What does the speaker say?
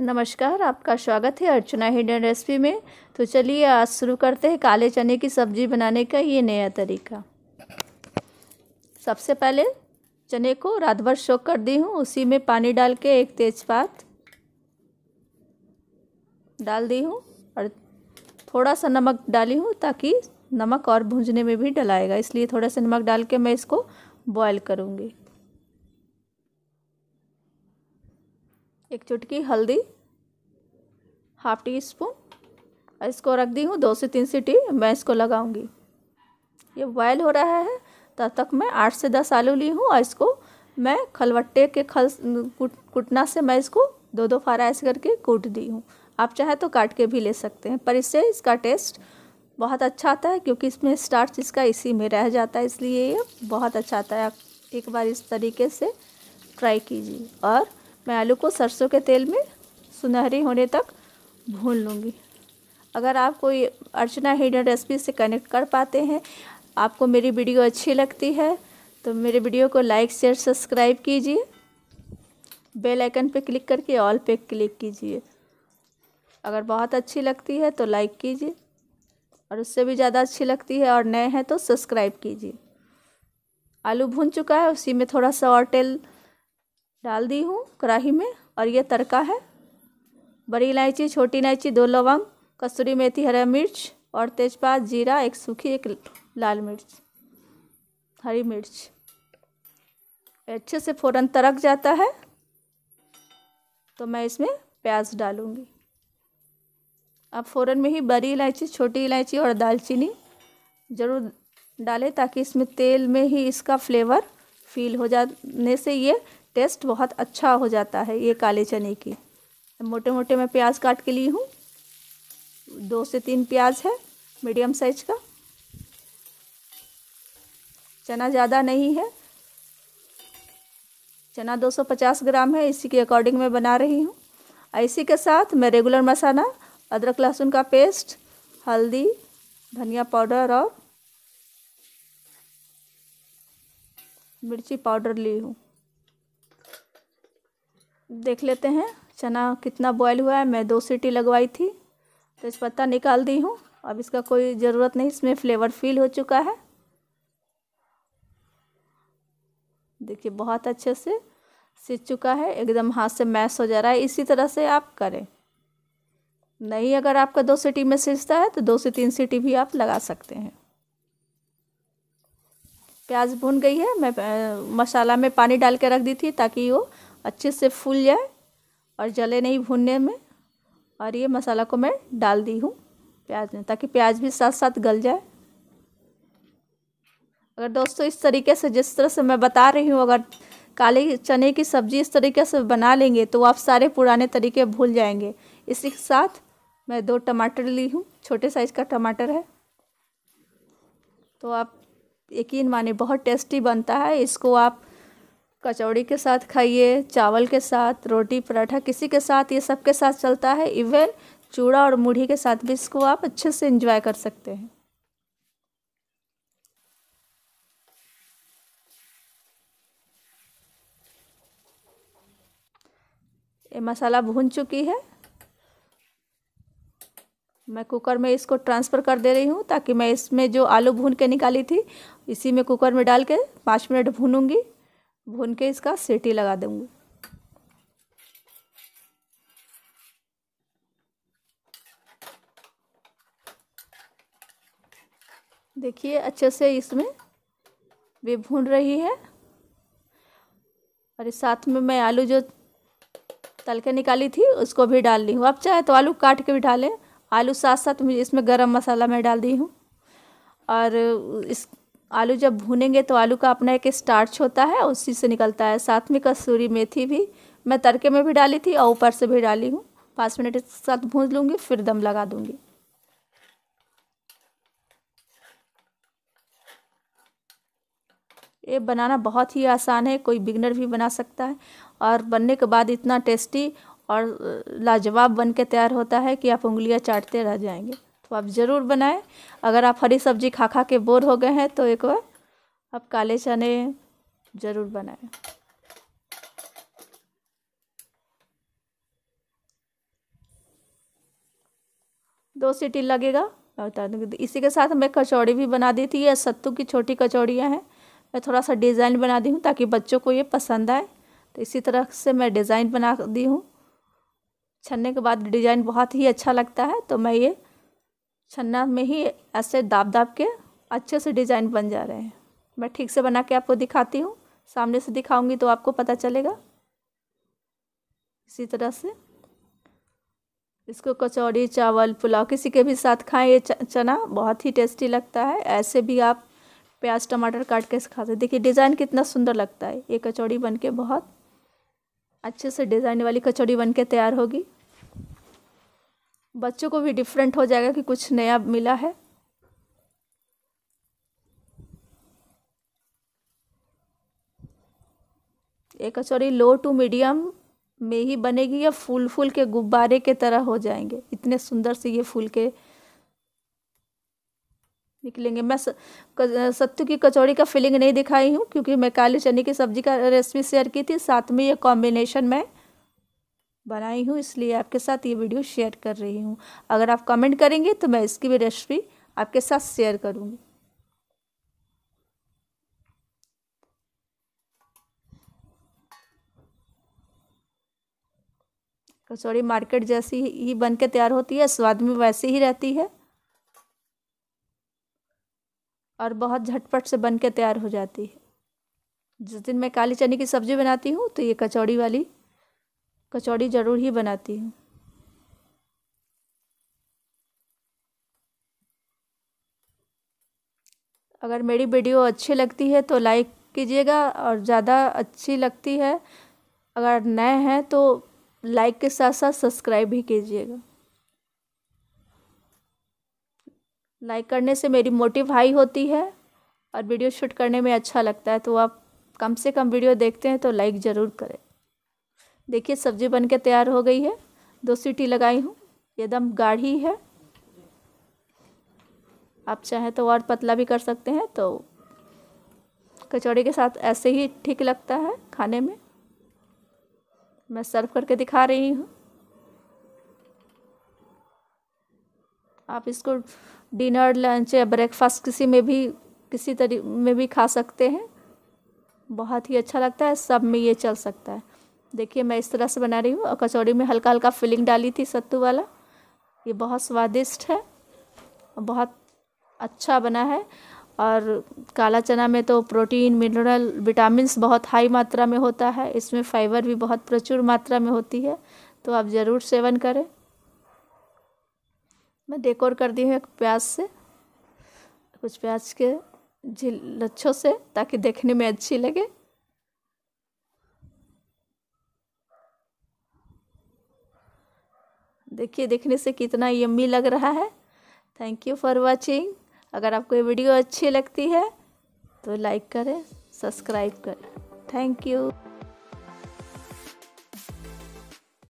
नमस्कार आपका स्वागत है अर्चना हिडन रेसिपी में तो चलिए आज शुरू करते हैं काले चने की सब्ज़ी बनाने का ये नया तरीका सबसे पहले चने को रात भर शोक कर दी हूँ उसी में पानी डाल के एक तेज़पात डाल दी हूँ और थोड़ा सा नमक डाली हूँ ताकि नमक और भूंजने में भी डलाएगा इसलिए थोड़ा सा नमक डाल के मैं इसको बॉयल करूँगी एक चुटकी हल्दी हाफ टी स्पून इसको रख दी हूँ दो से तीन सीटी मैं इसको लगाऊंगी ये बॉयल हो रहा है तब तक मैं आठ से दस आलू ली हूँ और इसको मैं खलवट्टे के खल कुट, कुटना से मैं इसको दो दो फारा ऐसे करके कूट दी हूँ आप चाहे तो काट के भी ले सकते हैं पर इससे इसका टेस्ट बहुत अच्छा आता है क्योंकि इसमें स्टार्च इसका इसी में रह जाता है इसलिए ये बहुत अच्छा आता है आप एक बार इस तरीके से ट्राई कीजिए और मैं आलू को सरसों के तेल में सुनहरी होने तक भून लूँगी अगर आप कोई अर्चना हिडन रेसिपी से कनेक्ट कर पाते हैं आपको मेरी वीडियो अच्छी लगती है तो मेरे वीडियो को लाइक शेयर सब्सक्राइब कीजिए बेल आइकन पर क्लिक करके ऑल पे क्लिक कीजिए अगर बहुत अच्छी लगती है तो लाइक कीजिए और उससे भी ज़्यादा अच्छी लगती है और नए हैं तो सब्सक्राइब कीजिए आलू भून चुका है उसी में थोड़ा सा और तेल डाल दी हूँ कढ़ाही में और ये तड़का है बड़ी इलायची छोटी इलायची दो लवंग कसूरी मेथी हरा मिर्च और तेज़पात जीरा एक सूखी एक लाल मिर्च हरी मिर्च अच्छे से फ़ौरन तड़क जाता है तो मैं इसमें प्याज डालूँगी अब फ़ौरन में ही बड़ी इलायची छोटी इलायची और दालचीनी ज़रूर डालें ताकि इसमें तेल में ही इसका फ्लेवर फील हो जाने से ये टेस्ट बहुत अच्छा हो जाता है ये काले चने की मोटे मोटे मैं प्याज काट के ली हूँ दो से तीन प्याज है मीडियम साइज का चना ज़्यादा नहीं है चना 250 ग्राम है इसी के अकॉर्डिंग मैं बना रही हूँ इसी के साथ मैं रेगुलर मसाला अदरक लहसुन का पेस्ट हल्दी धनिया पाउडर और मिर्ची पाउडर ली हूँ देख लेते हैं चना कितना बॉयल हुआ है मैं दो सीटी लगवाई थी तेज़पत्ता निकाल दी हूँ अब इसका कोई ज़रूरत नहीं इसमें फ्लेवर फील हो चुका है देखिए बहुत अच्छे से सीज चुका है एकदम हाथ से मैश हो जा रहा है इसी तरह से आप करें नहीं अगर आपका दो सीटी में सीजता है तो दो से तीन सीटी भी आप लगा सकते हैं प्याज भून गई है मैं मसाला में पानी डाल के रख दी थी ताकि वो अच्छे से फूल जाए और जले नहीं भुनने में और ये मसाला को मैं डाल दी हूँ प्याज में ताकि प्याज भी साथ साथ गल जाए अगर दोस्तों इस तरीके से जिस तरह से मैं बता रही हूँ अगर काले चने की सब्ज़ी इस तरीके से बना लेंगे तो आप सारे पुराने तरीके भूल जाएंगे इसी के साथ मैं दो टमाटर ली हूँ छोटे साइज़ का टमाटर है तो आप यकीन माने बहुत टेस्टी बनता है इसको आप कचौड़ी के साथ खाइए चावल के साथ रोटी पराठा किसी के साथ ये सब के साथ चलता है इवन चूड़ा और मुढ़ी के साथ भी इसको आप अच्छे से इंजॉय कर सकते हैं ये मसाला भून चुकी है मैं कुकर में इसको ट्रांसफ़र कर दे रही हूँ ताकि मैं इसमें जो आलू भून के निकाली थी इसी में कुकर में डाल के पाँच मिनट भूनूंगी भून के इसका सीटी लगा दूंगी देखिए अच्छे से इसमें भी भून रही है और इस साथ में मैं आलू जो तल के निकाली थी उसको भी डाल ली हूँ आप चाहे तो आलू काट के भी डालें आलू साथ साथ मुझे इसमें गरम मसाला मैं डाल दी हूँ और इस आलू जब भूनेंगे तो आलू का अपना एक स्टार्च होता है उसी से निकलता है साथ में कसूरी मेथी भी मैं तड़के में भी डाली थी और ऊपर से भी डाली हूँ पाँच मिनट के साथ भून लूँगी फिर दम लगा दूँगी ये बनाना बहुत ही आसान है कोई बिगनर भी बना सकता है और बनने के बाद इतना टेस्टी और लाजवाब बन के तैयार होता है कि आप उंगलियां चाटते रह जाएंगे तो आप ज़रूर बनाएं अगर आप हरी सब्जी खा खा के बोर हो गए हैं तो एक बार आप काले चने ज़रूर बनाएं दो सीटी लगेगा मैं बता दूँगी इसी के साथ मैं कचौड़ी भी बना दी थी ये सत्तू की छोटी कचौड़ियाँ हैं मैं थोड़ा सा डिज़ाइन बना दी हूँ ताकि बच्चों को ये पसंद आए तो इसी तरह से मैं डिज़ाइन बना दी हूँ छनने के बाद डिज़ाइन बहुत ही अच्छा लगता है तो मैं ये छन्ना में ही ऐसे दाब दाब के अच्छे से डिज़ाइन बन जा रहे हैं मैं ठीक से बना के आपको दिखाती हूँ सामने से दिखाऊंगी तो आपको पता चलेगा इसी तरह से इसको कचौड़ी चावल पुलाव किसी के भी साथ खाएं ये चना बहुत ही टेस्टी लगता है ऐसे भी आप प्याज टमाटर काट के खा सकते देखिए डिज़ाइन कितना सुंदर लगता है ये कचौड़ी बन के बहुत अच्छे से डिज़ाइन वाली कचौड़ी बन के तैयार होगी बच्चों को भी डिफरेंट हो जाएगा कि कुछ नया मिला है ये कचौरी लो टू मीडियम में ही बनेगी या फूल फूल के गुब्बारे के तरह हो जाएंगे इतने सुंदर से ये फूल के निकलेंगे मैं सत्तू की कचौड़ी का फीलिंग नहीं दिखाई हूँ क्योंकि मैं काले चने की सब्जी का रेसिपी शेयर की थी साथ में ये कॉम्बिनेशन मैं बनाई हूँ इसलिए आपके साथ ये वीडियो शेयर कर रही हूँ अगर आप कमेंट करेंगे तो मैं इसकी भी रेसिपी आपके साथ शेयर करूँगी कचौड़ी मार्केट जैसी ही बन के तैयार होती है स्वाद में वैसी ही रहती है और बहुत झटपट से बन के तैयार हो जाती है जिस दिन मैं काली चने की सब्ज़ी बनाती हूँ तो ये कचौड़ी वाली कचौड़ी ज़रूर ही बनाती हूँ अगर मेरी वीडियो अच्छी लगती है तो लाइक कीजिएगा और ज़्यादा अच्छी लगती है अगर नए हैं तो लाइक के साथ साथ सब्सक्राइब भी कीजिएगा लाइक करने से मेरी मोटिव हाई होती है और वीडियो शूट करने में अच्छा लगता है तो आप कम से कम वीडियो देखते हैं तो लाइक ज़रूर करें देखिए सब्ज़ी बन के तैयार हो गई है दो सीटी लगाई हूँ एकदम गाढ़ी है आप चाहें तो और पतला भी कर सकते हैं तो कचौड़ी के साथ ऐसे ही ठीक लगता है खाने में मैं सर्व करके दिखा रही हूँ आप इसको डिनर लंच या ब्रेकफास्ट किसी में भी किसी तरी में भी खा सकते हैं बहुत ही अच्छा लगता है सब में ये चल सकता है देखिए मैं इस तरह से बना रही हूँ और कचौड़ी में हल्का हल्का फिलिंग डाली थी सत्तू वाला ये बहुत स्वादिष्ट है बहुत अच्छा बना है और काला चना में तो प्रोटीन मिनरल विटामिन्स बहुत हाई मात्रा में होता है इसमें फाइबर भी बहुत प्रचुर मात्रा में होती है तो आप ज़रूर सेवन करें मैं डेकोर कर दी हूँ एक प्याज से कुछ प्याज के झील लच्छों से ताकि देखने में अच्छी लगे देखिए देखने से कितना यम्मी लग रहा है थैंक यू फॉर वॉचिंग अगर आपको ये वीडियो अच्छी लगती है तो लाइक करें सब्सक्राइब करें थैंक यू